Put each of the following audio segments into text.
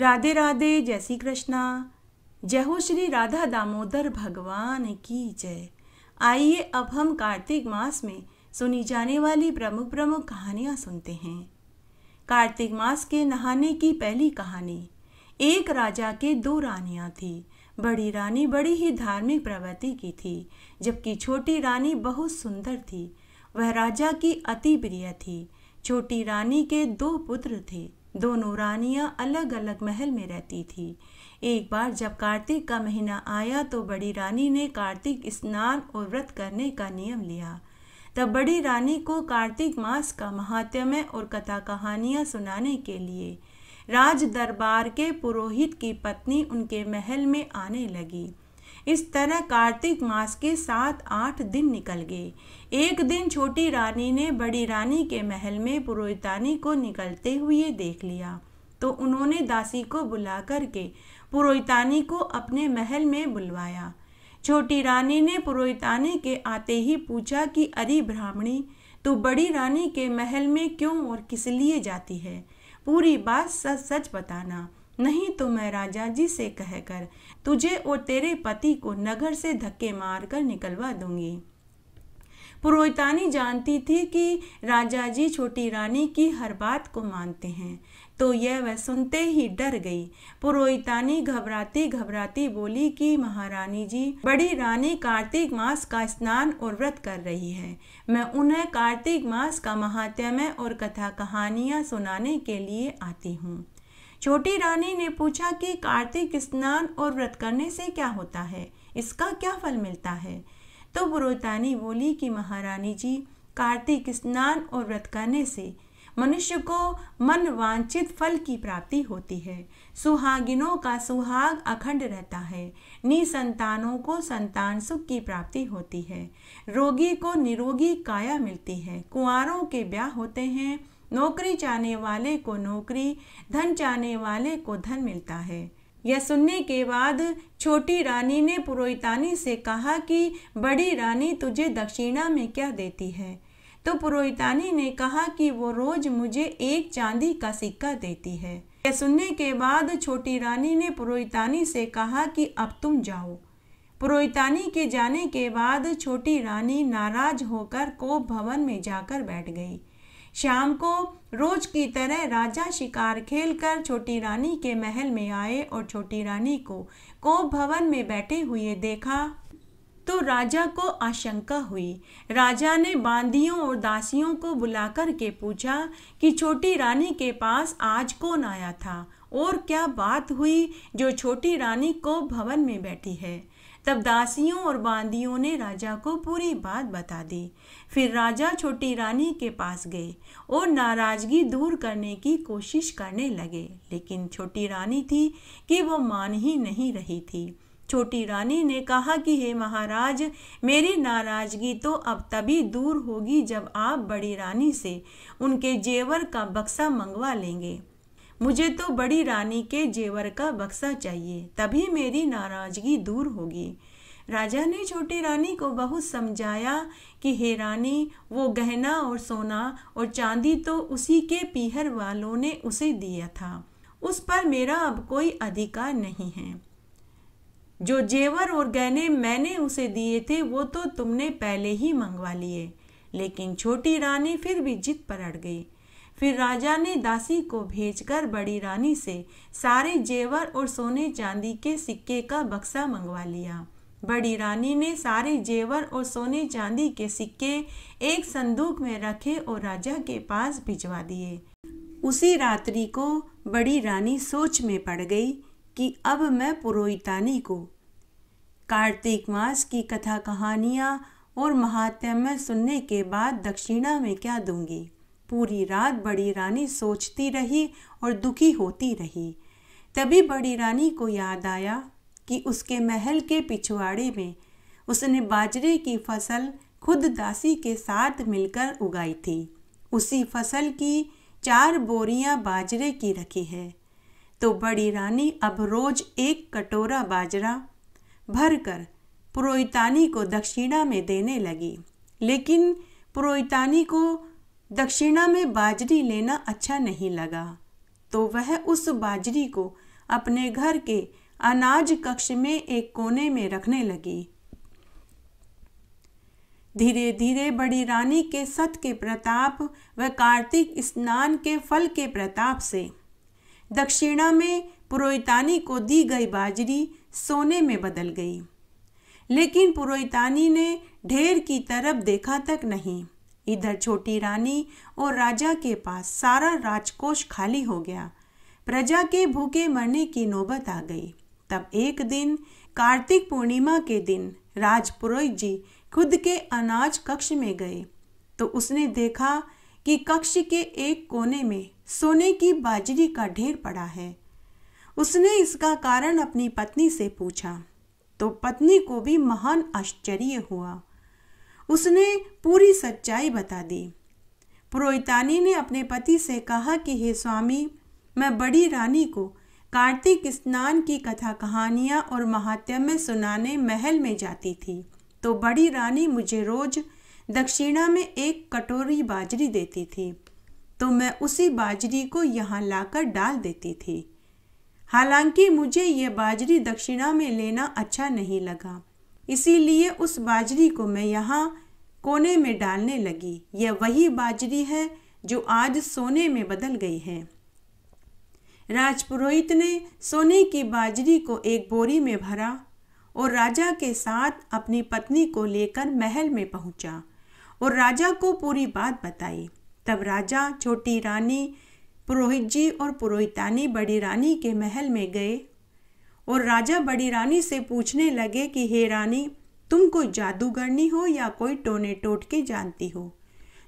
राधे राधे जय श्री कृष्णा जय हो श्री राधा दामोदर भगवान की जय आइए अब हम कार्तिक मास में सुनी जाने वाली प्रमुख प्रमुख कहानियाँ सुनते हैं कार्तिक मास के नहाने की पहली कहानी एक राजा के दो रानियाँ थी बड़ी रानी बड़ी ही धार्मिक प्रवृत्ति की थी जबकि छोटी रानी बहुत सुंदर थी वह राजा की अति प्रिय थी छोटी रानी के दो पुत्र थे दोनों रानियां अलग अलग महल में रहती थीं एक बार जब कार्तिक का महीना आया तो बड़ी रानी ने कार्तिक स्नान और व्रत करने का नियम लिया तब बड़ी रानी को कार्तिक मास का महात्म्य और कथा कहानियाँ सुनाने के लिए राज दरबार के पुरोहित की पत्नी उनके महल में आने लगी इस तरह कार्तिक मास के सात आठ दिन निकल गए एक दिन छोटी रानी ने बड़ी रानी के महल में पुरोहितानी को निकलते हुए देख लिया तो उन्होंने दासी को बुला करके पुरोहितानी को अपने महल में बुलवाया छोटी रानी ने पुरोहितानी के आते ही पूछा कि अरे ब्राह्मणी तू बड़ी रानी के महल में क्यों और किस लिए जाती है पूरी बात सच सच बताना नहीं तो मैं राजा जी से कहकर तुझे और तेरे पति को नगर से धक्के मार कर निकलवा दूंगी पुरोहितानी जानती थी कि राजा जी छोटी रानी की हर बात को मानते हैं तो यह वह सुनते ही डर गई पुरोहितानी घबराती घबराती बोली कि महारानी जी बड़ी रानी कार्तिक मास का स्नान और व्रत कर रही है मैं उन्हें कार्तिक मास का महात्म्य और कथा कहानियाँ सुनाने के लिए आती हूँ छोटी रानी ने पूछा कि कार्तिक स्नान और व्रत करने से क्या होता है इसका क्या फल मिलता है तो बुरोतानी बोली कि महारानी जी कार्तिक स्नान और व्रत करने से मनुष्य को मन वांछित फल की प्राप्ति होती है सुहागिनों का सुहाग अखंड रहता है निसंतानों को संतान सुख की प्राप्ति होती है रोगी को निरोगी काया मिलती है कुआरों के ब्याह होते हैं नौकरी चाहने वाले को नौकरी धन चाहने वाले को धन मिलता है यह सुनने के बाद छोटी रानी ने पुरोहितानी से कहा कि बड़ी रानी तुझे दक्षिणा में क्या देती है तो पुरोहितानी ने कहा कि वो रोज मुझे एक चांदी का सिक्का देती है यह सुनने के बाद छोटी रानी ने पुरोहितानी से कहा कि अब तुम जाओ पुरोहितानी के जाने के बाद छोटी रानी नाराज होकर कोप भवन में जाकर बैठ गई शाम को रोज की तरह राजा शिकार खेलकर छोटी रानी के महल में आए और छोटी रानी को कोप भवन में बैठे हुए देखा तो राजा को आशंका हुई राजा ने बांदियों और दासियों को बुलाकर के पूछा कि छोटी रानी के पास आज कौन आया था और क्या बात हुई जो छोटी रानी को भवन में बैठी है तब दासियों और बांदियों ने राजा को पूरी बात बता दी फिर राजा छोटी रानी के पास गए और नाराजगी दूर करने की कोशिश करने लगे लेकिन छोटी रानी थी कि वो मान ही नहीं रही थी छोटी रानी ने कहा कि हे महाराज मेरी नाराजगी तो अब तभी दूर होगी जब आप बड़ी रानी से उनके जेवर का बक्सा मंगवा लेंगे मुझे तो बड़ी रानी के जेवर का बक्सा चाहिए तभी मेरी नाराजगी दूर होगी राजा ने छोटी रानी को बहुत समझाया कि हे रानी वो गहना और सोना और चांदी तो उसी के पीहर वालों ने उसे दिया था उस पर मेरा अब कोई अधिकार नहीं है जो जेवर और गहने मैंने उसे दिए थे वो तो तुमने पहले ही मंगवा लिए लेकिन छोटी रानी फिर भी जिद पर अड़ गई फिर राजा ने दासी को भेजकर बड़ी रानी से सारे जेवर और सोने चांदी के सिक्के का बक्सा मंगवा लिया बड़ी रानी ने सारे जेवर और सोने चांदी के सिक्के एक संदूक में रखे और राजा के पास भिजवा दिए उसी रात्रि को बड़ी रानी सोच में पड़ गई कि अब मैं पुरोहितानी को कार्तिक मास की कथा कहानियाँ और महात्म्य सुनने के बाद दक्षिणा में क्या दूंगी पूरी रात बड़ी रानी सोचती रही और दुखी होती रही तभी बड़ी रानी को याद आया कि उसके महल के पिछवाड़े में उसने बाजरे की फसल खुद दासी के साथ मिलकर उगाई थी उसी फसल की चार बोरियां बाजरे की रखी है तो बड़ी रानी अब रोज एक कटोरा बाजरा भर कर पुरोहितानी को दक्षिणा में देने लगी लेकिन पुरोहितानी को दक्षिणा में बाजरी लेना अच्छा नहीं लगा तो वह उस बाजरी को अपने घर के अनाज कक्ष में एक कोने में रखने लगी धीरे धीरे बड़ी रानी के सत के प्रताप व कार्तिक स्नान के फल के प्रताप से दक्षिणा में पुरोहितानी को दी गई बाजरी सोने में बदल गई लेकिन पुरोहितानी ने ढेर की तरफ देखा तक नहीं इधर छोटी रानी और राजा के पास सारा राजकोष खाली हो गया प्रजा के भूखे मरने की नौबत आ गई तब एक दिन कार्तिक पूर्णिमा के दिन राजपुरोहित जी खुद के अनाज कक्ष में गए तो उसने देखा कि कक्ष के एक कोने में सोने की बाजरी का ढेर पड़ा है उसने इसका कारण अपनी पत्नी से पूछा तो पत्नी को भी महान आश्चर्य हुआ उसने पूरी सच्चाई बता दी पुरोहितानी ने अपने पति से कहा कि हे स्वामी मैं बड़ी रानी को कार्तिक स्नान की कथा कहानियाँ और महात्म्य सुनाने महल में जाती थी तो बड़ी रानी मुझे रोज़ दक्षिणा में एक कटोरी बाजरी देती थी तो मैं उसी बाजरी को यहाँ लाकर डाल देती थी हालांकि मुझे ये बाजरी दक्षिणा में लेना अच्छा नहीं लगा इसीलिए उस बाजरी को मैं यहाँ कोने में डालने लगी यह वही बाजरी है जो आज सोने में बदल गई है राजपुरोहित ने सोने की बाजरी को एक बोरी में भरा और राजा के साथ अपनी पत्नी को लेकर महल में पहुंचा और राजा को पूरी बात बताई तब राजा छोटी रानी पुरोहित जी और पुरोहितानी बड़ी रानी के महल में गए और राजा बड़ी रानी से पूछने लगे कि हे रानी तुम कोई जादूगरनी हो या कोई टोने टोटके जानती हो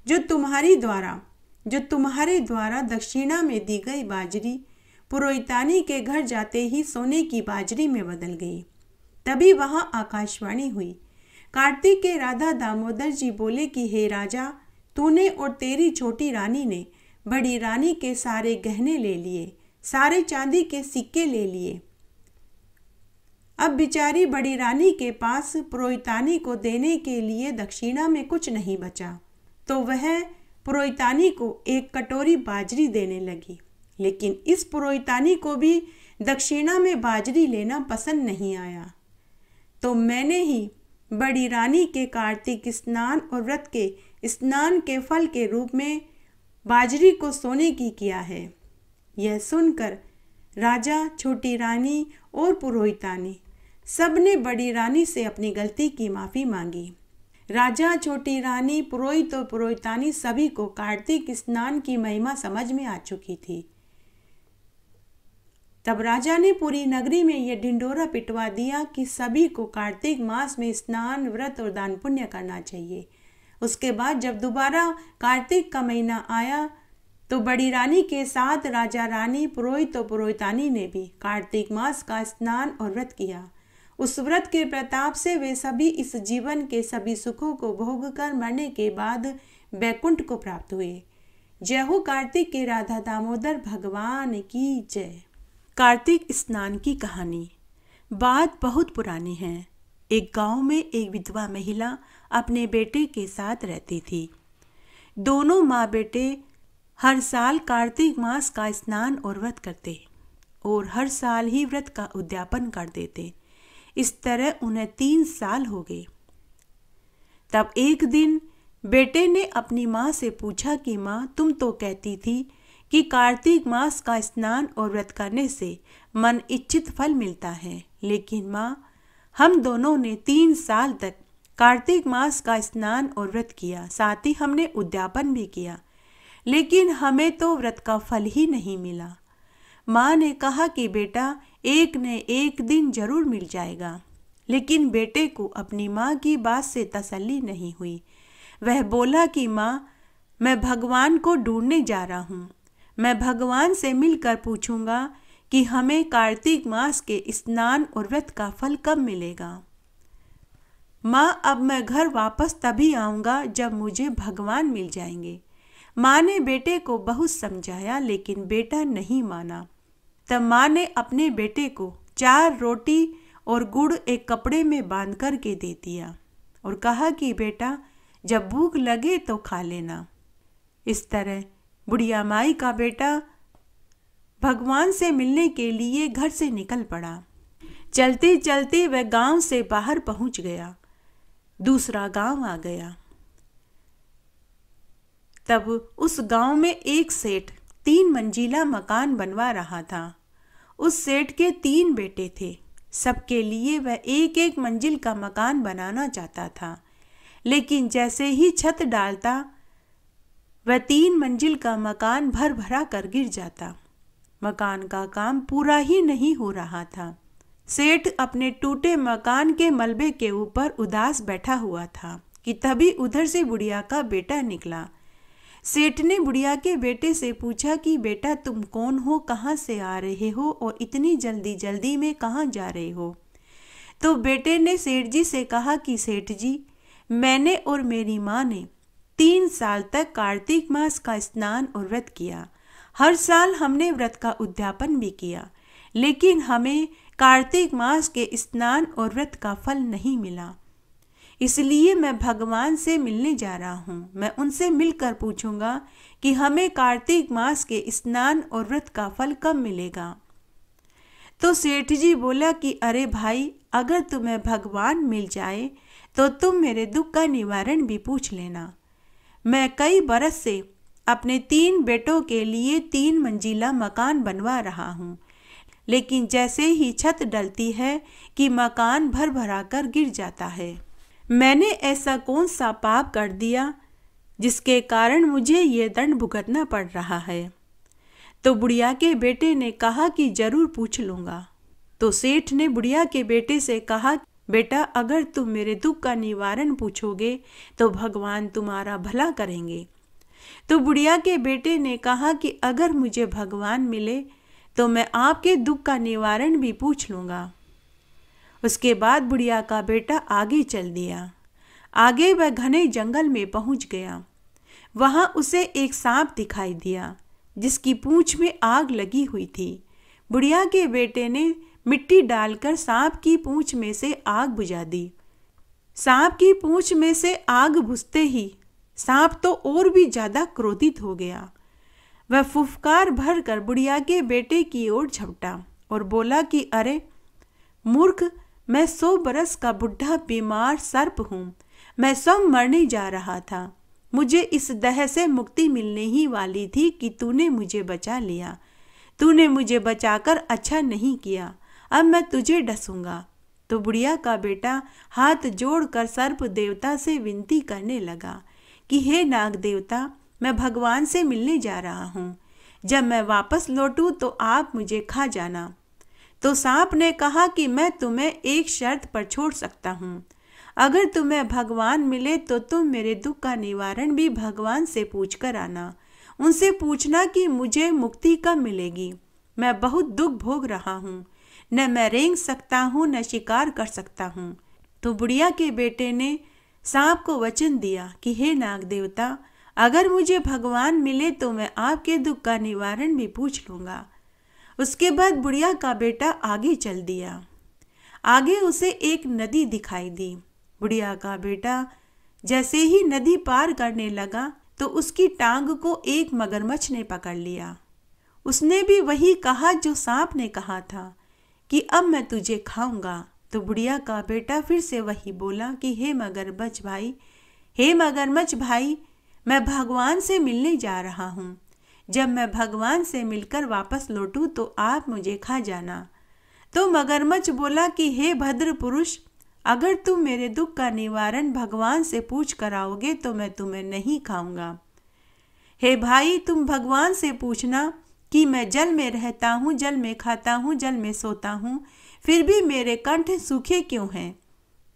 जो तुम्हारी द्वारा जो तुम्हारे द्वारा दक्षिणा में दी गई बाजरी पुरोहितानी के घर जाते ही सोने की बाजरी में बदल गई तभी वहाँ आकाशवाणी हुई कार्तिक के राधा दामोदर जी बोले कि हे राजा तूने और तेरी छोटी रानी ने बड़ी रानी के सारे गहने ले लिए सारे चांदी के सिक्के ले लिए अब बिचारी बड़ी रानी के पास पुरोहितानी को देने के लिए दक्षिणा में कुछ नहीं बचा तो वह पुरोहितानी को एक कटोरी बाजरी देने लगी लेकिन इस पुरोहितानी को भी दक्षिणा में बाजरी लेना पसंद नहीं आया तो मैंने ही बड़ी रानी के कार्तिक स्नान और व्रत के स्नान के फल के रूप में बाजरी को सोने की किया है यह सुनकर राजा छोटी रानी और पुरोहितानी सब ने बड़ी रानी से अपनी गलती की माफ़ी मांगी राजा छोटी रानी पुरोहित और तो पुरोहितानी सभी को कार्तिक स्नान की महिमा समझ में आ चुकी थी तब राजा ने पूरी नगरी में यह ढिंडोरा पिटवा दिया कि सभी को कार्तिक मास में स्नान व्रत और दान पुण्य करना चाहिए उसके बाद जब दोबारा कार्तिक का महीना आया तो बड़ी रानी के साथ राजा रानी पुरोहित और पुरोहितानी ने भी कार्तिक मास का स्नान और व्रत किया उस व्रत के प्रताप से वे सभी इस जीवन के सभी सुखों को भोग कर मरने के बाद बैकुंठ को प्राप्त हुए जय हो कार्तिक के राधा दामोदर भगवान की जय कार्तिक स्नान की कहानी बात बहुत पुरानी है एक गांव में एक विधवा महिला अपने बेटे के साथ रहती थी दोनों माँ बेटे हर साल कार्तिक मास का स्नान और व्रत करते और हर साल ही व्रत का उद्यापन कर देते इस तरह उन्हें तीन साल हो गए तब एक दिन बेटे ने अपनी माँ से पूछा कि माँ तुम तो कहती थी कि कार्तिक मास का स्नान और व्रत करने से मन इच्छित फल मिलता है लेकिन माँ हम दोनों ने तीन साल तक कार्तिक मास का स्नान और व्रत किया साथ ही हमने उद्यापन भी किया लेकिन हमें तो व्रत का फल ही नहीं मिला माँ ने कहा कि बेटा एक न एक दिन जरूर मिल जाएगा लेकिन बेटे को अपनी माँ की बात से तसल्ली नहीं हुई वह बोला कि माँ मैं भगवान को ढूंढने जा रहा हूँ मैं भगवान से मिलकर पूछूंगा कि हमें कार्तिक मास के स्नान और व्रत का फल कब मिलेगा माँ अब मैं घर वापस तभी आऊँगा जब मुझे भगवान मिल जाएंगे माँ ने बेटे को बहुत समझाया लेकिन बेटा नहीं माना तब तो माँ ने अपने बेटे को चार रोटी और गुड़ एक कपड़े में बांध कर के दे दिया और कहा कि बेटा जब भूख लगे तो खा लेना इस तरह बुढ़िया माई का बेटा भगवान से मिलने के लिए घर से निकल पड़ा चलते चलते वह गांव से बाहर पहुंच गया दूसरा गांव आ गया तब उस गांव में एक सेठ तीन मंजिला मकान बनवा रहा था उस सेठ के तीन बेटे थे सबके लिए वह एक एक मंजिल का मकान बनाना चाहता था लेकिन जैसे ही छत डालता वह तीन मंजिल का मकान भर भरा कर गिर जाता मकान का काम पूरा ही नहीं हो रहा था सेठ अपने टूटे मकान के मलबे के ऊपर उदास बैठा हुआ था कि तभी उधर से बुढ़िया का बेटा निकला सेठ ने बुढ़िया के बेटे से पूछा कि बेटा तुम कौन हो कहाँ से आ रहे हो और इतनी जल्दी जल्दी में कहाँ जा रहे हो तो बेटे ने सेठ जी से कहा कि सेठ जी मैंने और मेरी माँ ने तीन साल तक कार्तिक मास का स्नान और व्रत किया हर साल हमने व्रत का उद्यापन भी किया लेकिन हमें कार्तिक मास के स्नान और व्रत का फल नहीं मिला इसलिए मैं भगवान से मिलने जा रहा हूँ मैं उनसे मिलकर पूछूंगा कि हमें कार्तिक मास के स्नान और व्रत का फल कब मिलेगा तो सेठ जी बोला कि अरे भाई अगर तुम्हें भगवान मिल जाए तो तुम मेरे दुख का निवारण भी पूछ लेना मैं कई बरस से अपने तीन बेटों के लिए तीन मंजिला मकान बनवा रहा हूँ लेकिन जैसे ही छत डलती है कि मकान भर भरा कर गिर जाता है मैंने ऐसा कौन सा पाप कर दिया जिसके कारण मुझे ये दंड भुगतना पड़ रहा है तो बुढ़िया के बेटे ने कहा कि जरूर पूछ लूँगा तो सेठ ने बुढ़िया के बेटे से कहा बेटा अगर तुम मेरे दुख का निवारण पूछोगे तो भगवान तुम्हारा भला करेंगे तो बुढ़िया के बेटे ने कहा कि अगर मुझे भगवान मिले तो मैं आपके दुख का निवारण भी पूछ लूँगा उसके बाद बुढ़िया का बेटा आगे चल दिया आगे वह घने जंगल में पहुंच गया वहां उसे एक सांप दिखाई दिया जिसकी पूंछ में आग लगी हुई थी बुढ़िया के बेटे ने मिट्टी डालकर सांप की पूंछ में से आग बुझा दी सांप की पूंछ में से आग बुझते ही सांप तो और भी ज़्यादा क्रोधित हो गया वह फुफकार भर कर बुढ़िया के बेटे की ओर झपटा और बोला कि अरे मूर्ख मैं सौ बरस का बुढ़ा बीमार सर्प हूँ मैं स्वयं मरने जा रहा था मुझे इस दह से मुक्ति मिलने ही वाली थी कि तूने मुझे बचा लिया तूने मुझे बचाकर अच्छा नहीं किया अब मैं तुझे डसूंगा तो बुढ़िया का बेटा हाथ जोड़कर सर्प देवता से विनती करने लगा कि हे नाग देवता मैं भगवान से मिलने जा रहा हूँ जब मैं वापस लौटू तो आप मुझे खा जाना तो सांप ने कहा कि मैं तुम्हें एक शर्त पर छोड़ सकता हूँ अगर तुम्हें भगवान मिले तो तुम मेरे दुख का निवारण भी भगवान से पूछ कर आना उनसे पूछना कि मुझे मुक्ति कब मिलेगी मैं बहुत दुख भोग रहा हूँ न मैं रेंग सकता हूँ न शिकार कर सकता हूँ तो बुढ़िया के बेटे ने सांप को वचन दिया कि हे नाग देवता अगर मुझे भगवान मिले तो मैं आपके दुख का निवारण भी पूछ लूँगा उसके बाद बुढ़िया का बेटा आगे चल दिया आगे उसे एक नदी दिखाई दी बुढ़िया का बेटा जैसे ही नदी पार करने लगा तो उसकी टांग को एक मगरमच्छ ने पकड़ लिया उसने भी वही कहा जो सांप ने कहा था कि अब मैं तुझे खाऊंगा तो बुढ़िया का बेटा फिर से वही बोला कि हे मगरमच्छ भाई हे मगरमच्छ भाई मैं भगवान से मिलने जा रहा हूँ जब मैं भगवान से मिलकर वापस लौटूं तो आप मुझे खा जाना तो मगरमच्छ बोला कि हे भद्र पुरुष अगर तुम मेरे दुख का निवारण भगवान से पूछ कर आओगे तो मैं तुम्हें नहीं खाऊंगा हे भाई तुम भगवान से पूछना कि मैं जल में रहता हूँ जल में खाता हूँ जल में सोता हूँ फिर भी मेरे कंठ सूखे क्यों हैं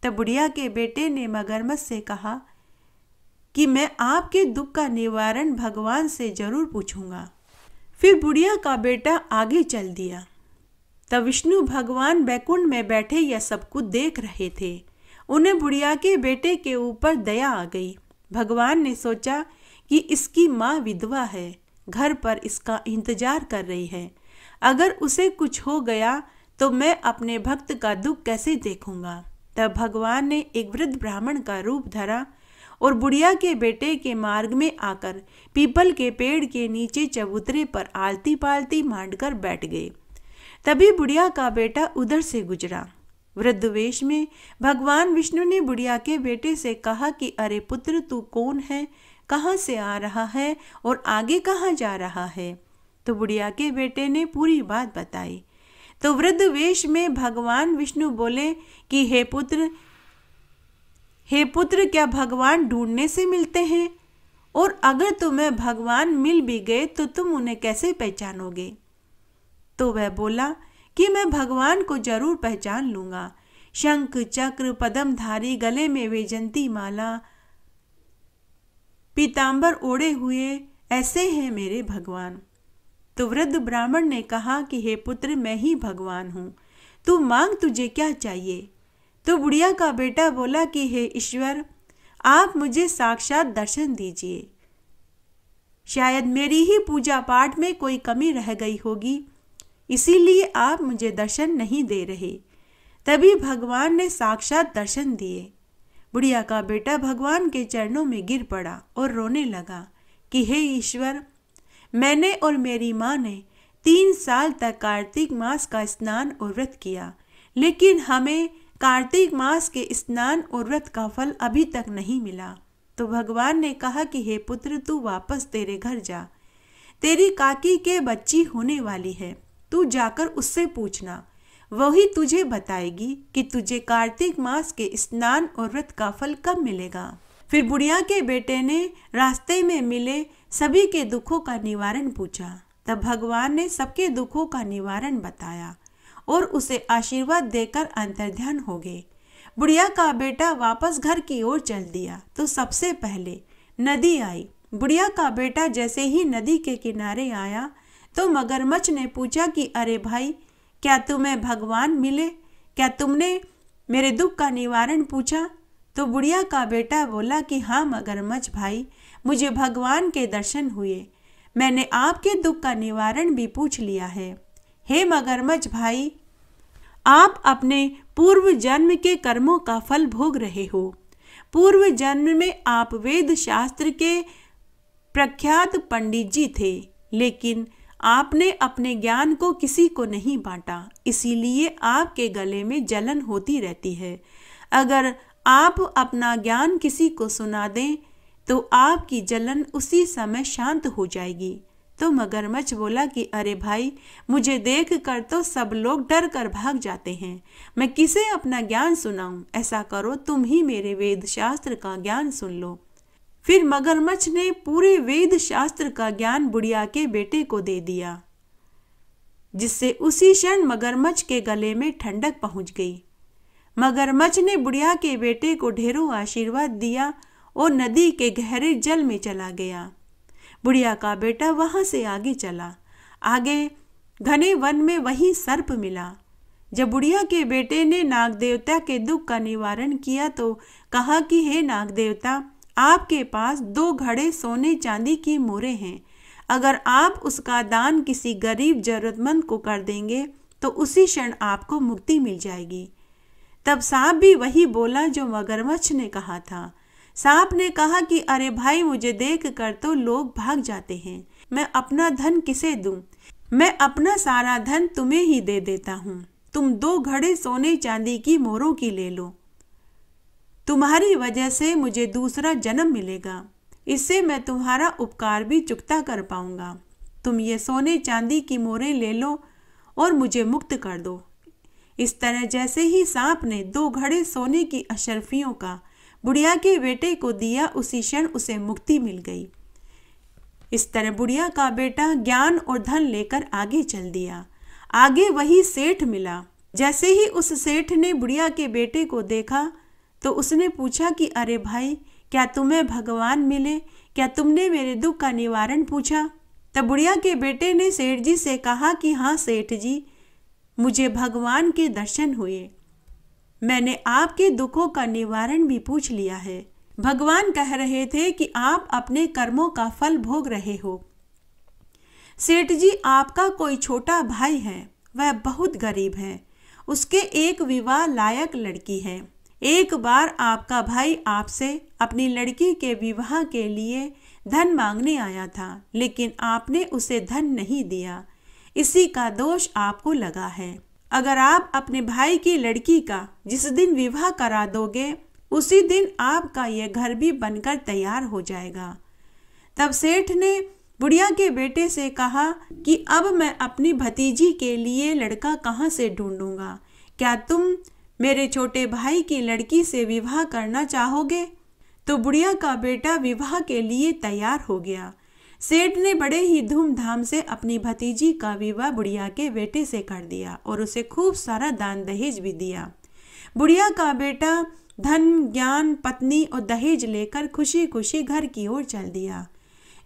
तब बुढ़िया के बेटे ने मगरमच्छ से कहा कि मैं आपके दुख का निवारण भगवान से जरूर पूछूंगा फिर बुढ़िया का बेटा आगे चल दिया तब विष्णु भगवान बैकुंठ में बैठे यह सब कुछ देख रहे थे उन्हें बुढ़िया के बेटे के ऊपर दया आ गई भगवान ने सोचा कि इसकी माँ विधवा है घर पर इसका इंतजार कर रही है अगर उसे कुछ हो गया तो मैं अपने भक्त का दुख कैसे देखूंगा तब भगवान ने एक वृद्ध ब्राह्मण का रूप धरा और बुढ़िया के बेटे के मार्ग में आकर पीपल के पेड़ के नीचे चबूतरे पर आलती पालती मांड कर बैठ गए तभी बुढ़िया का बेटा उधर से गुजरा वृद्ध वेश में भगवान विष्णु ने बुढ़िया के बेटे से कहा कि अरे पुत्र तू कौन है कहाँ से आ रहा है और आगे कहाँ जा रहा है तो बुढ़िया के बेटे ने पूरी बात बताई तो वृद्ध वेश में भगवान विष्णु बोले कि हे पुत्र हे पुत्र क्या भगवान ढूंढने से मिलते हैं और अगर तुम्हें भगवान मिल भी गए तो तुम उन्हें कैसे पहचानोगे तो वह बोला कि मैं भगवान को जरूर पहचान लूंगा शंख चक्र पदमधारी गले में वेजंती माला पीताम्बर ओढ़े हुए ऐसे हैं मेरे भगवान तो वृद्ध ब्राह्मण ने कहा कि हे पुत्र मैं ही भगवान हूँ तू मांग तुझे क्या चाहिए तो बुढ़िया का बेटा बोला कि हे ईश्वर आप मुझे साक्षात दर्शन दीजिए शायद मेरी ही पूजा पाठ में कोई कमी रह गई होगी इसीलिए आप मुझे दर्शन नहीं दे रहे तभी भगवान ने साक्षात दर्शन दिए बुढ़िया का बेटा भगवान के चरणों में गिर पड़ा और रोने लगा कि हे ईश्वर मैंने और मेरी माँ ने तीन साल तक कार्तिक मास का स्नान और व्रत किया लेकिन हमें कार्तिक मास के स्नान और व्रत का फल अभी तक नहीं मिला तो भगवान ने कहा कि हे पुत्र तू वापस तेरे घर जा तेरी काकी के बच्ची होने वाली है तू जाकर उससे पूछना वही तुझे बताएगी कि तुझे कार्तिक मास के स्नान और व्रत का फल कब मिलेगा फिर बुढ़िया के बेटे ने रास्ते में मिले सभी के दुखों का निवारण पूछा तब भगवान ने सबके दुखों का निवारण बताया और उसे आशीर्वाद देकर अंतर्ध्यान हो गए बुढ़िया का बेटा वापस घर की ओर चल दिया तो सबसे पहले नदी आई बुढ़िया का बेटा जैसे ही नदी के किनारे आया तो मगरमच्छ ने पूछा कि अरे भाई क्या तुम्हें भगवान मिले क्या तुमने मेरे दुख का निवारण पूछा तो बुढ़िया का बेटा बोला कि हाँ मगरमच्छ भाई मुझे भगवान के दर्शन हुए मैंने आपके दुख का निवारण भी पूछ लिया है हे मगरमच्छ भाई आप अपने पूर्व जन्म के कर्मों का फल भोग रहे हो पूर्व जन्म में आप वेद शास्त्र के प्रख्यात पंडित जी थे लेकिन आपने अपने ज्ञान को किसी को नहीं बांटा इसीलिए आपके गले में जलन होती रहती है अगर आप अपना ज्ञान किसी को सुना दें तो आपकी जलन उसी समय शांत हो जाएगी तो मगरमच्छ बोला कि अरे भाई मुझे देख कर तो सब लोग डर कर भाग जाते हैं मैं किसे अपना ज्ञान सुनाऊं ऐसा करो तुम ही मेरे वेद शास्त्र का ज्ञान सुन लो फिर मगरमच्छ ने पूरे वेद शास्त्र का ज्ञान बुढ़िया के बेटे को दे दिया जिससे उसी क्षण मगरमच्छ के गले में ठंडक पहुंच गई मगरमच्छ ने बुढ़िया के बेटे को ढेरों आशीर्वाद दिया और नदी के गहरे जल में चला गया बुढ़िया का बेटा वहाँ से आगे चला आगे घने वन में वही सर्प मिला जब बुढ़िया के बेटे ने नाग देवता के दुख का निवारण किया तो कहा कि हे नाग देवता आपके पास दो घड़े सोने चांदी की मोरे हैं अगर आप उसका दान किसी गरीब जरूरतमंद को कर देंगे तो उसी क्षण आपको मुक्ति मिल जाएगी तब सांप भी वही बोला जो मगरमच्छ ने कहा था सांप ने कहा कि अरे भाई मुझे देख कर तो लोग भाग जाते हैं मैं अपना धन किसे दूं? मैं अपना सारा धन तुम्हें ही दे देता हूँ तुम दो घड़े सोने चांदी की मोरों की ले लो तुम्हारी वजह से मुझे दूसरा जन्म मिलेगा इससे मैं तुम्हारा उपकार भी चुकता कर पाऊंगा तुम ये सोने चांदी की मोरें ले लो और मुझे मुक्त कर दो इस तरह जैसे ही सांप ने दो घड़े सोने की अशरफियों का बुढ़िया के बेटे को दिया उसी क्षण उसे मुक्ति मिल गई इस तरह बुढ़िया का बेटा ज्ञान और धन लेकर आगे चल दिया आगे वही सेठ मिला जैसे ही उस सेठ ने बुढ़िया के बेटे को देखा तो उसने पूछा कि अरे भाई क्या तुम्हें भगवान मिले क्या तुमने मेरे दुख का निवारण पूछा तब बुढ़िया के बेटे ने सेठ जी से कहा कि हाँ सेठ जी मुझे भगवान के दर्शन हुए मैंने आपके दुखों का निवारण भी पूछ लिया है भगवान कह रहे थे कि आप अपने कर्मों का फल भोग रहे हो सेठ जी आपका कोई छोटा भाई है वह बहुत गरीब है उसके एक विवाह लायक लड़की है एक बार आपका भाई आपसे अपनी लड़की के विवाह के लिए धन मांगने आया था लेकिन आपने उसे धन नहीं दिया इसी का दोष आपको लगा है अगर आप अपने भाई की लड़की का जिस दिन विवाह करा दोगे उसी दिन आपका यह घर भी बनकर तैयार हो जाएगा तब सेठ ने बुढ़िया के बेटे से कहा कि अब मैं अपनी भतीजी के लिए लड़का कहाँ से ढूंढूंगा क्या तुम मेरे छोटे भाई की लड़की से विवाह करना चाहोगे तो बुढ़िया का बेटा विवाह के लिए तैयार हो गया सेठ ने बड़े ही धूमधाम से अपनी भतीजी का विवाह बुढ़िया के बेटे से कर दिया और उसे खूब सारा दान दहेज भी दिया बुढ़िया का बेटा धन ज्ञान पत्नी और दहेज लेकर खुशी खुशी घर की ओर चल दिया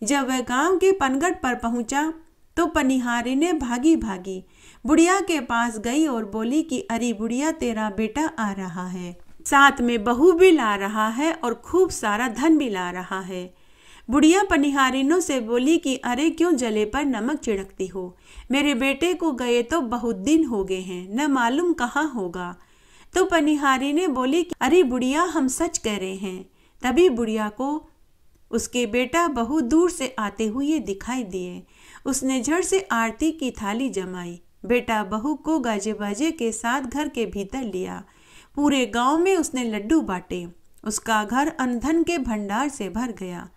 जब वह गांव के पनगट पर पहुंचा तो पनिहारी ने भागी भागी बुढ़िया के पास गई और बोली कि अरे बुढ़िया तेरा बेटा आ रहा है साथ में बहू भी ला रहा है और खूब सारा धन भी ला रहा है बुढ़िया पनिहारिनों से बोली कि अरे क्यों जले पर नमक छिड़कती हो मेरे बेटे को गए तो बहुत दिन हो गए हैं न मालूम कहाँ होगा तो पनिहारी ने बोली कि अरे बुढ़िया हम सच कह रहे हैं तभी बुढ़िया को उसके बेटा बहुत दूर से आते हुए दिखाई दिए उसने झड़ से आरती की थाली जमाई बेटा बहू को गाजे बाजे के साथ घर के भीतर लिया पूरे गांव में उसने लड्डू बांटे उसका घर अनधन के भंडार से भर गया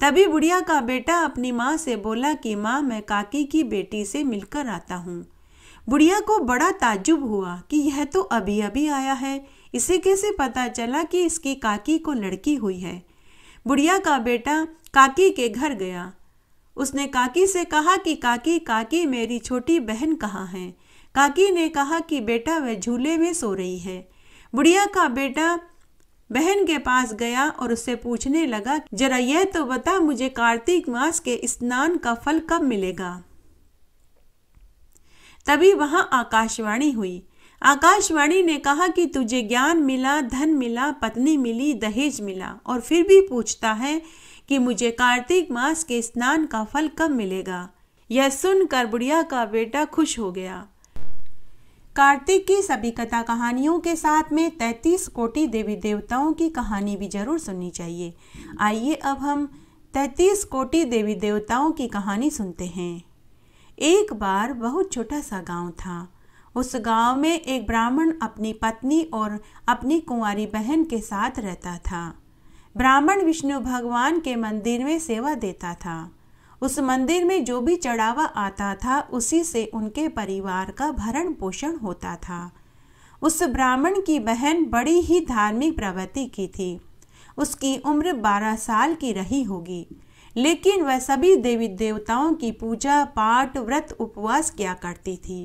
तभी बुढ़िया का बेटा अपनी माँ से बोला कि माँ मैं काकी की बेटी से मिलकर आता हूँ बुढ़िया को बड़ा ताजुब हुआ कि यह तो अभी अभी आया है इसे कैसे पता चला कि इसकी काकी को लड़की हुई है बुढ़िया का बेटा काकी के घर गया उसने काकी से कहा कि काकी काकी मेरी छोटी बहन कहाँ है काकी ने कहा कि बेटा वह झूले में सो रही है बुढ़िया का बेटा बहन के पास गया और उससे पूछने लगा जरा यह तो बता मुझे कार्तिक मास के स्नान का फल कब मिलेगा तभी वहां आकाशवाणी हुई आकाशवाणी ने कहा कि तुझे ज्ञान मिला धन मिला पत्नी मिली दहेज मिला और फिर भी पूछता है कि मुझे कार्तिक मास के स्नान का फल कब मिलेगा यह सुनकर बुढ़िया का बेटा खुश हो गया कार्तिक की सभी कथा कहानियों के साथ में 33 कोटि देवी देवताओं की कहानी भी जरूर सुननी चाहिए आइए अब हम 33 कोटि देवी देवताओं की कहानी सुनते हैं एक बार बहुत छोटा सा गांव था उस गांव में एक ब्राह्मण अपनी पत्नी और अपनी कुंवारी बहन के साथ रहता था ब्राह्मण विष्णु भगवान के मंदिर में सेवा देता था उस मंदिर में जो भी चढ़ावा आता था उसी से उनके परिवार का भरण पोषण होता था उस ब्राह्मण की बहन बड़ी ही धार्मिक प्रवृत्ति की थी उसकी उम्र बारह साल की रही होगी लेकिन वह सभी देवी देवताओं की पूजा पाठ व्रत उपवास किया करती थी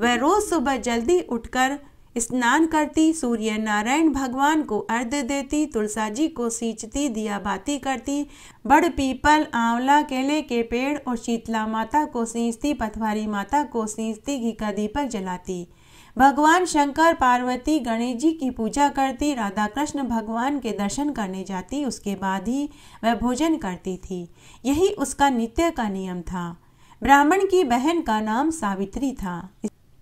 वह रोज़ सुबह जल्दी उठकर स्नान करती सूर्य नारायण भगवान को अर्घ देती तुलसा जी को सींचती दिया बाती करती बड़ पीपल आंवला केले के पेड़ और शीतला माता को सींचती पथवारी माता को सींचती घी का दीपक जलाती भगवान शंकर पार्वती गणेश जी की पूजा करती राधा कृष्ण भगवान के दर्शन करने जाती उसके बाद ही वह भोजन करती थी यही उसका नित्य का नियम था ब्राह्मण की बहन का नाम सावित्री था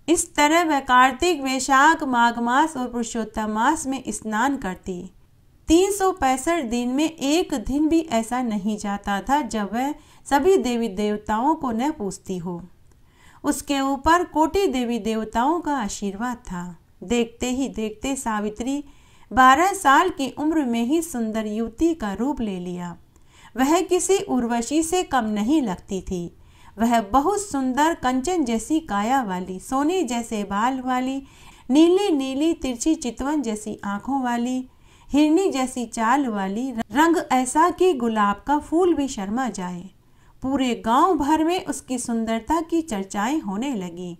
इस तरह वह कार्तिक वैशाख माघ मास और पुरुषोत्तम मास में स्नान करती तीन सौ पैंसठ दिन में एक दिन भी ऐसा नहीं जाता था जब वह सभी देवी देवताओं को न पूछती हो उसके ऊपर कोटि देवी देवताओं का आशीर्वाद था देखते ही देखते सावित्री बारह साल की उम्र में ही सुंदर युवती का रूप ले लिया वह किसी उर्वशी से कम नहीं लगती थी वह बहुत सुंदर कंचन जैसी काया वाली सोने जैसे बाल वाली नीली नीली तिरछी चितवन जैसी आंखों वाली हिरनी जैसी चाल वाली रंग ऐसा कि गुलाब का फूल भी शर्मा जाए पूरे गांव भर में उसकी सुंदरता की चर्चाएं होने लगी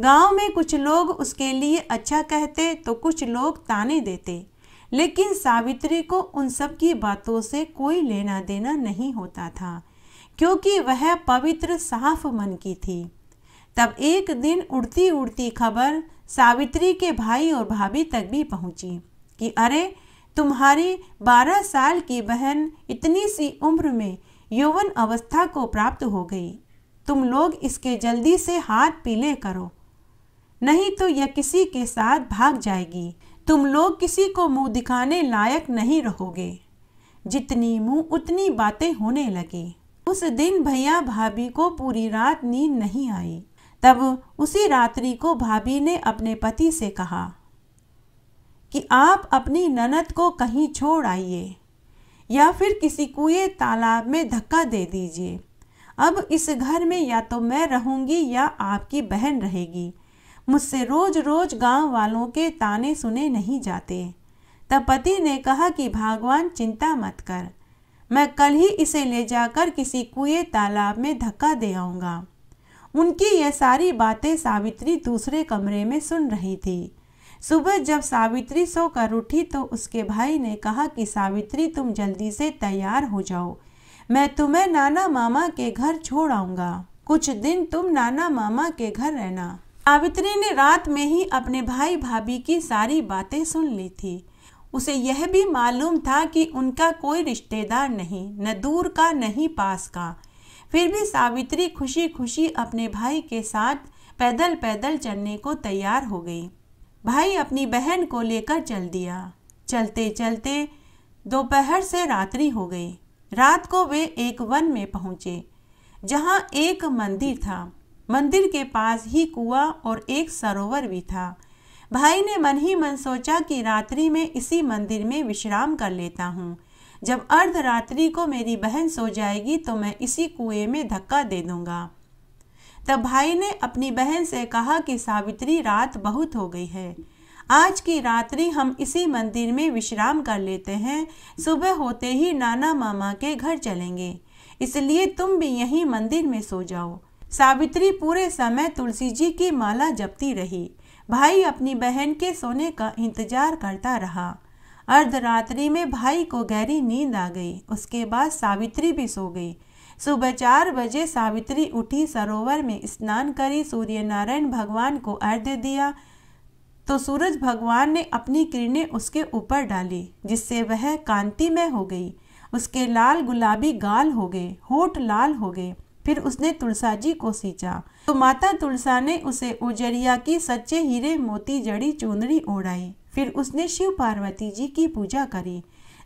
गांव में कुछ लोग उसके लिए अच्छा कहते तो कुछ लोग ताने देते लेकिन सावित्री को उन सब की बातों से कोई लेना देना नहीं होता था क्योंकि वह पवित्र साफ मन की थी तब एक दिन उड़ती उड़ती खबर सावित्री के भाई और भाभी तक भी पहुंची कि अरे तुम्हारी बारह साल की बहन इतनी सी उम्र में यौवन अवस्था को प्राप्त हो गई तुम लोग इसके जल्दी से हाथ पीले करो नहीं तो यह किसी के साथ भाग जाएगी तुम लोग किसी को मुंह दिखाने लायक नहीं रहोगे जितनी मुंह उतनी बातें होने लगी उस दिन भैया भाभी को पूरी रात नींद नहीं आई तब उसी रात्रि को भाभी ने अपने पति से कहा कि आप अपनी ननद को कहीं छोड़ आइए या फिर किसी कुएं तालाब में धक्का दे दीजिए अब इस घर में या तो मैं रहूंगी या आपकी बहन रहेगी मुझसे रोज रोज गांव वालों के ताने सुने नहीं जाते तब पति ने कहा कि भगवान चिंता मत कर मैं कल ही इसे ले जाकर किसी कुएं तालाब में धक्का दे आऊँगा उनकी यह सारी बातें सावित्री दूसरे कमरे में सुन रही थी सुबह जब सावित्री सोकर उठी तो उसके भाई ने कहा कि सावित्री तुम जल्दी से तैयार हो जाओ मैं तुम्हें नाना मामा के घर छोड़ आऊँगा कुछ दिन तुम नाना मामा के घर रहना सावित्री ने रात में ही अपने भाई भाभी की सारी बातें सुन ली थी उसे यह भी मालूम था कि उनका कोई रिश्तेदार नहीं न दूर का नहीं पास का फिर भी सावित्री खुशी खुशी अपने भाई के साथ पैदल पैदल चलने को तैयार हो गई भाई अपनी बहन को लेकर चल दिया चलते चलते दोपहर से रात्रि हो गई रात को वे एक वन में पहुंचे जहाँ एक मंदिर था मंदिर के पास ही कुआं और एक सरोवर भी था भाई ने मन ही मन सोचा कि रात्रि में इसी मंदिर में विश्राम कर लेता हूँ जब अर्ध रात्रि को मेरी बहन सो जाएगी तो मैं इसी कुएं में धक्का दे दूंगा तब भाई ने अपनी बहन से कहा कि सावित्री रात बहुत हो गई है आज की रात्रि हम इसी मंदिर में विश्राम कर लेते हैं सुबह होते ही नाना मामा के घर चलेंगे इसलिए तुम भी यही मंदिर में सो जाओ सावित्री पूरे समय तुलसी जी की माला जपती रही भाई अपनी बहन के सोने का इंतजार करता रहा अर्धरात्रि में भाई को गहरी नींद आ गई उसके बाद सावित्री भी सो गई सुबह चार बजे सावित्री उठी सरोवर में स्नान करी सूर्य नारायण भगवान को अर्ध दिया तो सूरज भगवान ने अपनी किरणें उसके ऊपर डाली जिससे वह कांतिमय हो गई उसके लाल गुलाबी गाल हो गए होठ लाल हो गए फिर उसने तुलसा जी को सींचा तो माता तुलसा ने उसे उजरिया की सच्चे हीरे मोती जड़ी चुंदड़ी ओढ़ाई फिर उसने शिव पार्वती जी की पूजा करी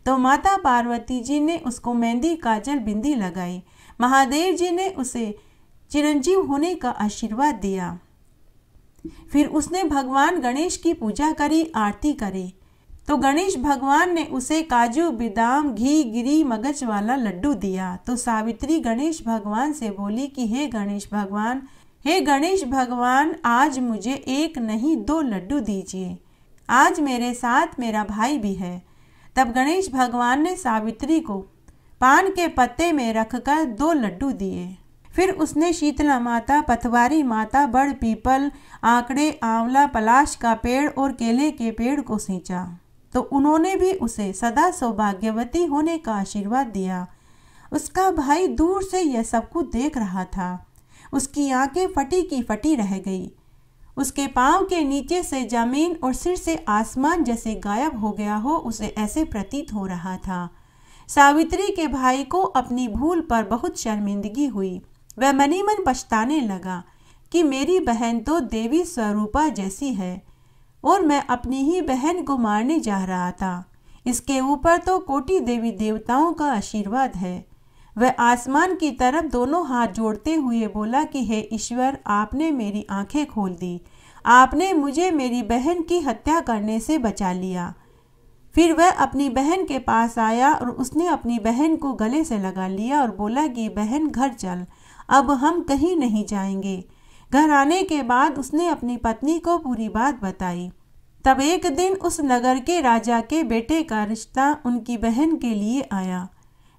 तो माता पार्वती जी ने उसको मेहंदी काजल बिंदी लगाई महादेव जी ने उसे चिरंजीव होने का आशीर्वाद दिया फिर उसने भगवान गणेश की पूजा करी आरती करी तो गणेश भगवान ने उसे काजू बदाम घी गिरी मगज वाला लड्डू दिया तो सावित्री गणेश भगवान से बोली कि हे गणेश भगवान हे गणेश भगवान आज मुझे एक नहीं दो लड्डू दीजिए आज मेरे साथ मेरा भाई भी है तब गणेश भगवान ने सावित्री को पान के पत्ते में रखकर दो लड्डू दिए फिर उसने शीतला माता पथवारी माता बड़ पीपल आंकड़े आंवला पलाश का पेड़ और केले के पेड़ को सींचा तो उन्होंने भी उसे सदा सौभाग्यवती होने का आशीर्वाद दिया उसका भाई दूर से यह सब कुछ देख रहा था उसकी आंखें फटी की फटी रह गई उसके पांव के नीचे से जमीन और सिर से आसमान जैसे गायब हो गया हो उसे ऐसे प्रतीत हो रहा था सावित्री के भाई को अपनी भूल पर बहुत शर्मिंदगी हुई वह मनी मन पछताने लगा कि मेरी बहन तो देवी स्वरूपा जैसी है और मैं अपनी ही बहन को मारने जा रहा था इसके ऊपर तो कोटि देवी देवताओं का आशीर्वाद है वह आसमान की तरफ दोनों हाथ जोड़ते हुए बोला कि हे ईश्वर आपने मेरी आंखें खोल दी आपने मुझे मेरी बहन की हत्या करने से बचा लिया फिर वह अपनी बहन के पास आया और उसने अपनी बहन को गले से लगा लिया और बोला कि बहन घर चल अब हम कहीं नहीं जाएंगे घर आने के बाद उसने अपनी पत्नी को पूरी बात बताई तब एक दिन उस नगर के राजा के बेटे का रिश्ता उनकी बहन के लिए आया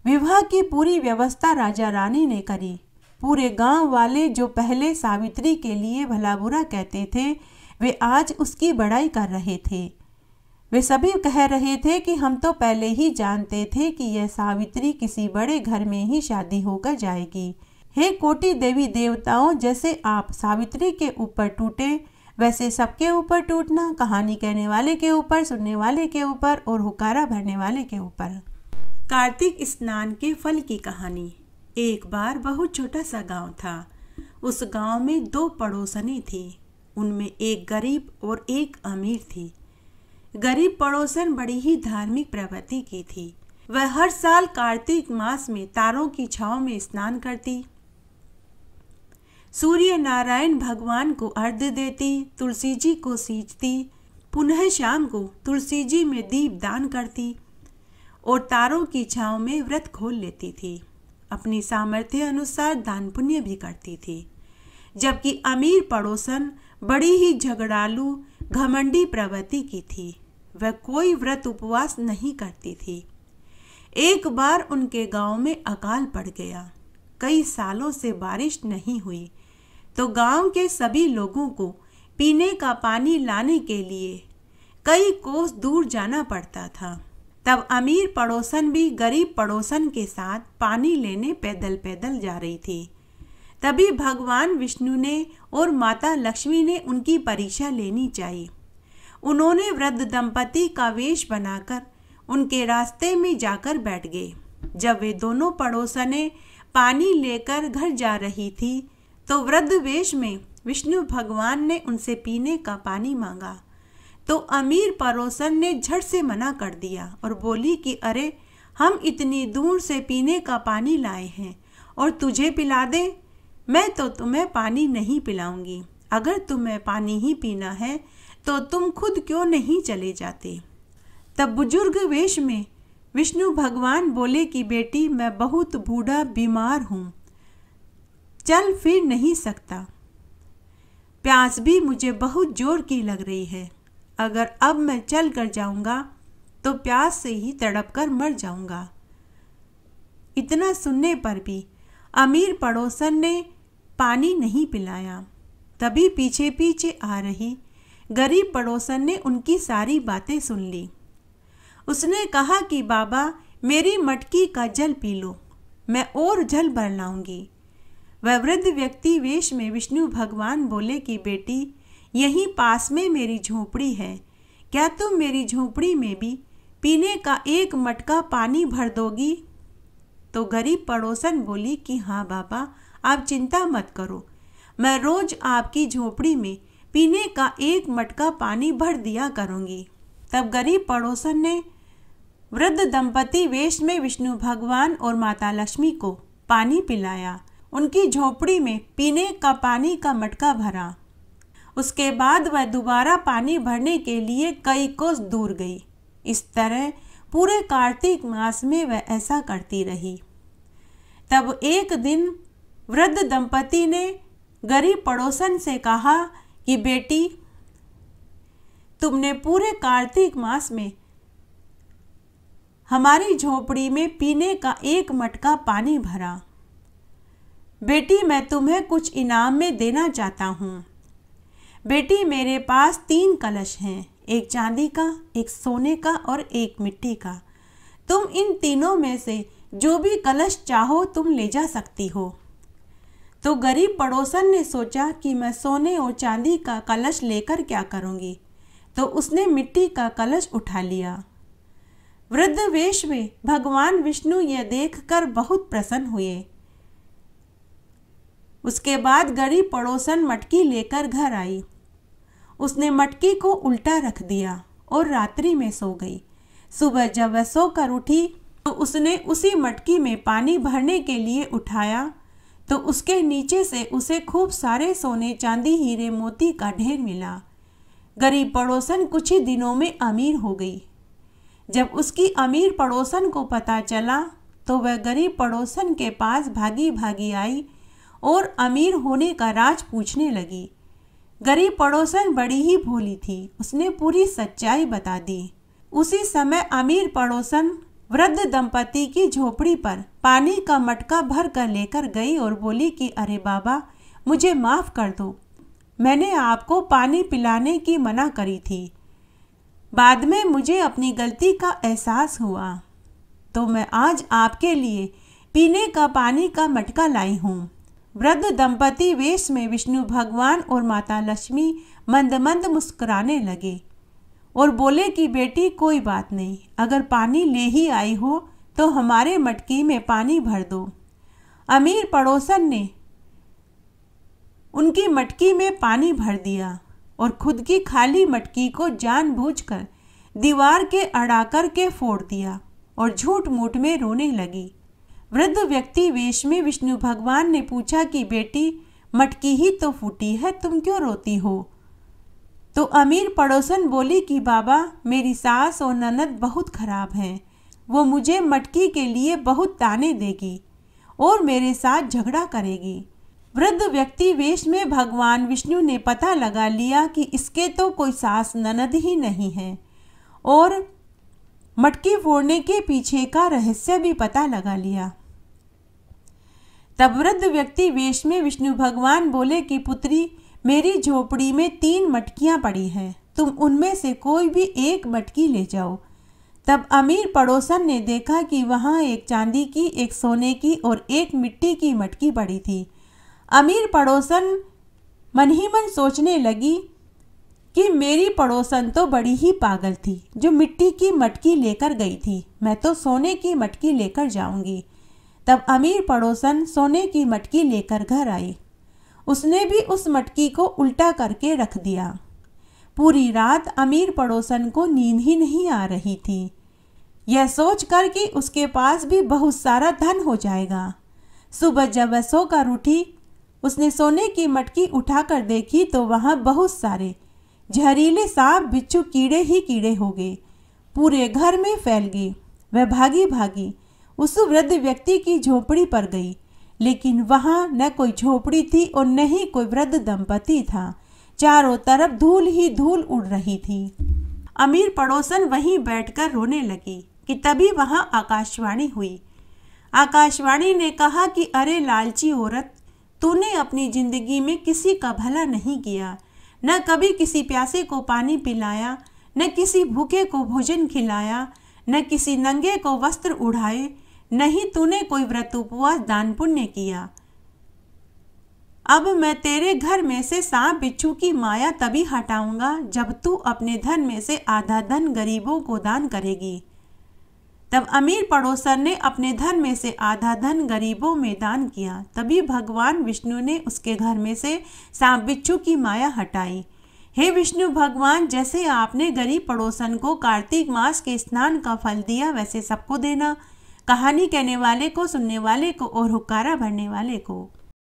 विवाह की पूरी व्यवस्था राजा रानी ने करी पूरे गांव वाले जो पहले सावित्री के लिए भला बुरा कहते थे वे आज उसकी बड़ाई कर रहे थे वे सभी कह रहे थे कि हम तो पहले ही जानते थे कि यह सावित्री किसी बड़े घर में ही शादी होकर जाएगी हे कोटि देवी देवताओं जैसे आप सावित्री के ऊपर टूटे वैसे सबके ऊपर टूटना कहानी कहने वाले के ऊपर सुनने वाले के ऊपर और हुकारा भरने वाले के ऊपर कार्तिक स्नान के फल की कहानी एक बार बहुत छोटा सा गांव था उस गांव में दो पड़ोसनी थी उनमें एक गरीब और एक अमीर थी गरीब पड़ोसन बड़ी ही धार्मिक प्रवृत्ति की थी वह हर साल कार्तिक मास में तारों की छाव में स्नान करती सूर्य नारायण भगवान को अर्ध देती तुलसी जी को सींचती पुनः शाम को तुलसी जी में दीप दान करती और तारों की छाव में व्रत खोल लेती थी अपनी सामर्थ्य अनुसार दान पुण्य भी करती थी जबकि अमीर पड़ोसन बड़ी ही झगड़ालू घमंडी प्रवृत्ति की थी वह कोई व्रत उपवास नहीं करती थी एक बार उनके गांव में अकाल पड़ गया कई सालों से बारिश नहीं हुई तो गांव के सभी लोगों को पीने का पानी लाने के लिए कई कोस दूर जाना पड़ता था तब अमीर पड़ोसन भी गरीब पड़ोसन के साथ पानी लेने पैदल पैदल जा रही थी तभी भगवान विष्णु ने और माता लक्ष्मी ने उनकी परीक्षा लेनी चाहिए उन्होंने वृद्ध दंपति का वेश बनाकर उनके रास्ते में जाकर बैठ गए जब वे दोनों पड़ोसने पानी लेकर घर जा रही थी तो वृद्ध वेश में विष्णु भगवान ने उनसे पीने का पानी मांगा तो अमीर परोसन ने झट से मना कर दिया और बोली कि अरे हम इतनी दूर से पीने का पानी लाए हैं और तुझे पिला दे मैं तो तुम्हें पानी नहीं पिलाऊंगी अगर तुम्हें पानी ही पीना है तो तुम खुद क्यों नहीं चले जाते तब बुजुर्ग वेश में विष्णु भगवान बोले कि बेटी मैं बहुत बूढ़ा बीमार हूँ चल फिर नहीं सकता प्यास भी मुझे बहुत जोर की लग रही है अगर अब मैं चल कर जाऊँगा तो प्यास से ही तड़प कर मर जाऊँगा इतना सुनने पर भी अमीर पड़ोसन ने पानी नहीं पिलाया तभी पीछे पीछे आ रही गरीब पड़ोसन ने उनकी सारी बातें सुन ली उसने कहा कि बाबा मेरी मटकी का जल पी लो मैं और जल भर लाऊंगी वह वृद्ध व्यक्ति वेश में विष्णु भगवान बोले कि बेटी यहीं पास में मेरी झोपड़ी है क्या तुम मेरी झोपड़ी में भी पीने का एक मटका पानी भर दोगी तो गरीब पड़ोसन बोली कि हाँ बाबा आप चिंता मत करो मैं रोज आपकी झोपड़ी में पीने का एक मटका पानी भर दिया करूँगी तब गरीब पड़ोसन ने वृद्ध दंपति वेश में विष्णु भगवान और माता लक्ष्मी को पानी पिलाया उनकी झोपड़ी में पीने का पानी का मटका भरा उसके बाद वह दोबारा पानी भरने के लिए कई कोस दूर गई इस तरह पूरे कार्तिक मास में वह ऐसा करती रही तब एक दिन वृद्ध दंपति ने गरीब पड़ोसन से कहा कि बेटी तुमने पूरे कार्तिक मास में हमारी झोपड़ी में पीने का एक मटका पानी भरा बेटी मैं तुम्हें कुछ इनाम में देना चाहता हूँ बेटी मेरे पास तीन कलश हैं एक चांदी का एक सोने का और एक मिट्टी का तुम इन तीनों में से जो भी कलश चाहो तुम ले जा सकती हो तो गरीब पड़ोसन ने सोचा कि मैं सोने और चांदी का कलश लेकर क्या करूँगी तो उसने मिट्टी का कलश उठा लिया वृद्ध वेश में भगवान विष्णु यह देखकर बहुत प्रसन्न हुए उसके बाद गरीब पड़ोसन मटकी लेकर घर आई उसने मटकी को उल्टा रख दिया और रात्रि में सो गई सुबह जब वह सोकर उठी तो उसने उसी मटकी में पानी भरने के लिए उठाया तो उसके नीचे से उसे खूब सारे सोने चांदी हीरे मोती का ढेर मिला गरीब पड़ोसन कुछ ही दिनों में अमीर हो गई जब उसकी अमीर पड़ोसन को पता चला तो वह गरीब पड़ोसन के पास भागी भागी आई और अमीर होने का राज पूछने लगी गरीब पड़ोसन बड़ी ही भोली थी उसने पूरी सच्चाई बता दी उसी समय अमीर पड़ोसन वृद्ध दंपति की झोपड़ी पर पानी का मटका भर कर लेकर गई और बोली कि अरे बाबा मुझे माफ़ कर दो मैंने आपको पानी पिलाने की मना करी थी बाद में मुझे अपनी गलती का एहसास हुआ तो मैं आज आपके लिए पीने का पानी का मटका लाई हूँ वृद्ध दंपति वेश में विष्णु भगवान और माता लक्ष्मी मंद मंद मुस्कुराने लगे और बोले कि बेटी कोई बात नहीं अगर पानी ले ही आई हो तो हमारे मटकी में पानी भर दो अमीर पड़ोसन ने उनकी मटकी में पानी भर दिया और खुद की खाली मटकी को जानबूझकर दीवार के अड़ाकर के फोड़ दिया और झूठ मूठ में रोने लगी वृद्ध व्यक्ति वेश में विष्णु भगवान ने पूछा कि बेटी मटकी ही तो फूटी है तुम क्यों रोती हो तो अमीर पड़ोसन बोली कि बाबा मेरी सास और ननद बहुत खराब हैं वो मुझे मटकी के लिए बहुत ताने देगी और मेरे साथ झगड़ा करेगी वृद्ध व्यक्ति वेश में भगवान विष्णु ने पता लगा लिया कि इसके तो कोई सास ननद ही नहीं है और मटकी फोड़ने के पीछे का रहस्य भी पता लगा लिया तब वृद्ध व्यक्ति वेश में विष्णु भगवान बोले कि पुत्री मेरी झोपड़ी में तीन मटकियाँ पड़ी हैं तुम उनमें से कोई भी एक मटकी ले जाओ तब अमीर पड़ोसन ने देखा कि वहाँ एक चांदी की एक सोने की और एक मिट्टी की मटकी पड़ी थी अमीर पड़ोसन मन ही मन सोचने लगी कि मेरी पड़ोसन तो बड़ी ही पागल थी जो मिट्टी की मटकी लेकर गई थी मैं तो सोने की मटकी लेकर जाऊंगी तब अमीर पड़ोसन सोने की मटकी लेकर घर आई उसने भी उस मटकी को उल्टा करके रख दिया पूरी रात अमीर पड़ोसन को नींद ही नहीं आ रही थी यह सोच कर कि उसके पास भी बहुत सारा धन हो जाएगा सुबह जब वह सोकर उठी उसने सोने की मटकी उठाकर देखी तो वहाँ बहुत सारे जहरीले सांप बिच्छू कीड़े ही कीड़े हो गए पूरे घर में फैल गए वह भागी भागी उस वृद्ध व्यक्ति की झोपड़ी पर गई लेकिन वहाँ न कोई झोपड़ी थी और न ही कोई वृद्ध दंपति था चारों तरफ धूल ही धूल उड़ रही थी अमीर पड़ोसन वहीं बैठकर रोने लगी कि तभी वहाँ आकाशवाणी हुई आकाशवाणी ने कहा कि अरे लालची औरत तूने अपनी जिंदगी में किसी का भला नहीं किया न कभी किसी प्यासे को पानी पिलाया न किसी भूखे को भोजन खिलाया न किसी नंगे को वस्त्र उड़ाए न ही तूने कोई व्रत उपवास दान पुण्य किया अब मैं तेरे घर में से सांप बिच्छू की माया तभी हटाऊंगा जब तू अपने धन में से आधा धन गरीबों को दान करेगी तब अमीर पड़ोसन ने अपने धन में से आधा धन गरीबों में दान किया तभी भगवान विष्णु ने उसके घर में से सांप बिच्छू की माया हटाई हे विष्णु भगवान जैसे आपने गरीब पड़ोसन को कार्तिक मास के स्नान का फल दिया वैसे सबको देना कहानी कहने वाले को सुनने वाले को और हुकारा भरने वाले को